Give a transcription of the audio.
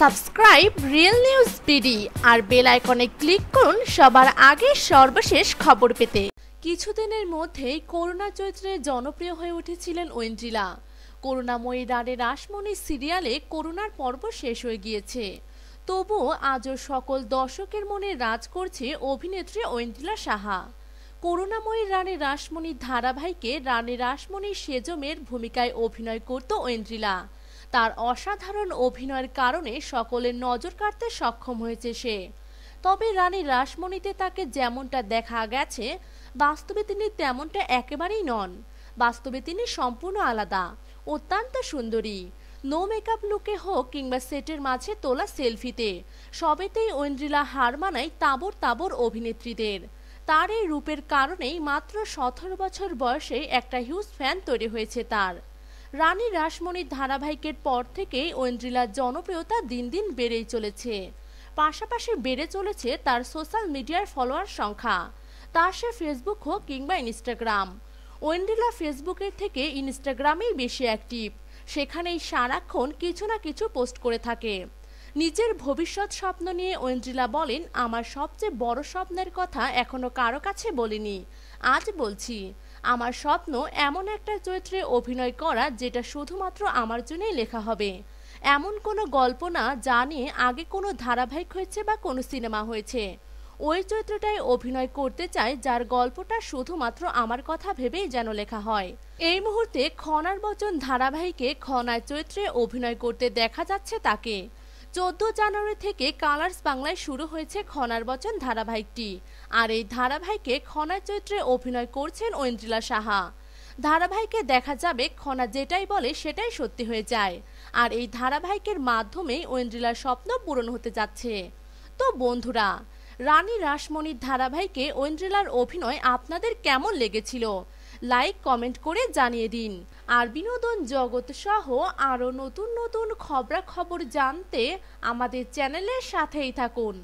subscribe real news BD আর bell আইকনে click করুন সবার আগে সর্বশেষ খবর পেতে কিছুদিনের মধ্যেই করোনা চরিত্রে জনপ্রিয় হয়ে উঠেছিলেন ওয়েন্ড্রিলা করুণাময়ী রানে রাসমণি সিরিয়ালে করোনার পর্ব শেষ হয়ে গিয়েছে তবুও আজও সকল দর্শকের মনে রাজ করছে অভিনেত্রী ওয়েন্ড্রিলা সাহা করুণাময়ী রানে রাসমণির ধারাবাহিকে রানী রাসমণি সেজমের ভূমিকায় অভিনয় করত ওয়েন্ড্রিলা তার অসাধারণ অভিনয়ের কারণে সকলের নজর কাড়তে সক্ষম হয়েছে সে তবে রানী রাসমণিতে তাকে যেমনটা দেখা গেছে বাস্তবে তিনি তেমনটা একেবারেই নন বাস্তবে তিনি সম্পূর্ণ আলাদা অত্যন্ত সুন্দরী নো মেকআপ লুকে হোক কিংবা সেটের মাঝে তোলা সেলফিতে সবেতেই ঐন্দ্রিলা হার মানায় তাবর তাবর অভিনেত্রীদের তার এই রূপের কারণেই মাত্র সতেরো বছর বয়সে একটা হিউজ ফ্যান তৈরি হয়েছে তার রানী রাসমণির ধারাবাহিকের পর থেকে ঐন্দ্রিলার জনপ্রিয়তা দিন দিন বেড়েই চলেছে পাশাপাশি বেড়ে চলেছে তার সোশ্যাল মিডিয়ার ফলোয়ার সংখ্যা তা সে ফেসবুক হোক কিংবা ইনস্টাগ্রাম ওয়েন্ড্রিলা ফেসবুকের থেকে ইনস্টাগ্রামেই বেশি অ্যাক্টিভ সেখানেই সারাক্ষণ কিছু না কিছু পোস্ট করে থাকে নিজের ভবিষ্যৎ স্বপ্ন নিয়ে ওয়েন্ড্রিলা বলেন আমার সবচেয়ে বড় স্বপ্নের কথা এখনো কারো কাছে বলিনি আজ বলছি আমার স্বপ্ন এমন একটা চরিত্রে অভিনয় করা যেটা শুধুমাত্র আমার জন্যই লেখা হবে এমন কোনো গল্প না যা নিয়ে আগে কোনো ধারাবাহিক হয়েছে বা কোনো সিনেমা হয়েছে ওই চরিত্রটাই অভিনয় করতে চাই যার গল্পটা শুধুমাত্র আমার কথা ভেবেই যেন লেখা হয় এই মুহূর্তে খনার বচন ধারাবাহিকে খনার চরিত্রে অভিনয় করতে দেখা যাচ্ছে তাকে চোদ্দ জানুয়ারি থেকে কালার্স বাংলায় শুরু হয়েছে খনার বচন ধারাবাহিকটি আর এই ধারাবাহিকে খনার চরিত্রে অভিনয় করছেন ঐন্দ্রিলা সাহা ধারাবাহিকে দেখা যাবে খনা যেটাই বলে সেটাই সত্যি হয়ে যায় আর এই ধারাবাহিকের মাধ্যমেই ঐন্দ্রিলার স্বপ্ন পূরণ হতে যাচ্ছে তো বন্ধুরা রানী রাসমণির ধারাবাহিকে ঐন্দ্রিলার অভিনয় আপনাদের কেমন লেগেছিল লাইক কমেন্ট করে জানিয়ে দিন আর বিনোদন জগৎ সহ আরও নতুন নতুন খবরাখবর জানতে আমাদের চ্যানেলের সাথেই থাকুন